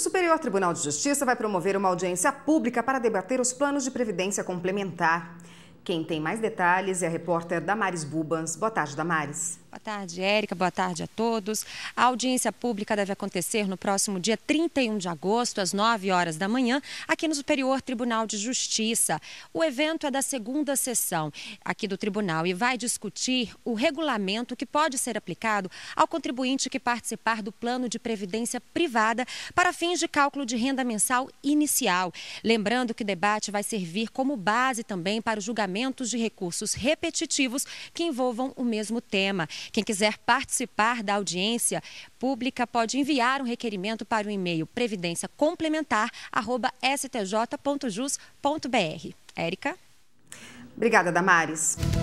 O Superior Tribunal de Justiça vai promover uma audiência pública para debater os planos de previdência complementar. Quem tem mais detalhes é a repórter Damares Bubans. Boa tarde, Damares tarde, Érica. Boa tarde a todos. A audiência pública deve acontecer no próximo dia 31 de agosto, às 9 horas da manhã, aqui no Superior Tribunal de Justiça. O evento é da segunda sessão aqui do tribunal e vai discutir o regulamento que pode ser aplicado ao contribuinte que participar do plano de previdência privada para fins de cálculo de renda mensal inicial. Lembrando que o debate vai servir como base também para os julgamentos de recursos repetitivos que envolvam o mesmo tema. Quem quiser participar da audiência pública pode enviar um requerimento para o e-mail previdenciacomplementar.stj.jus.br. Érica? Obrigada, Damares.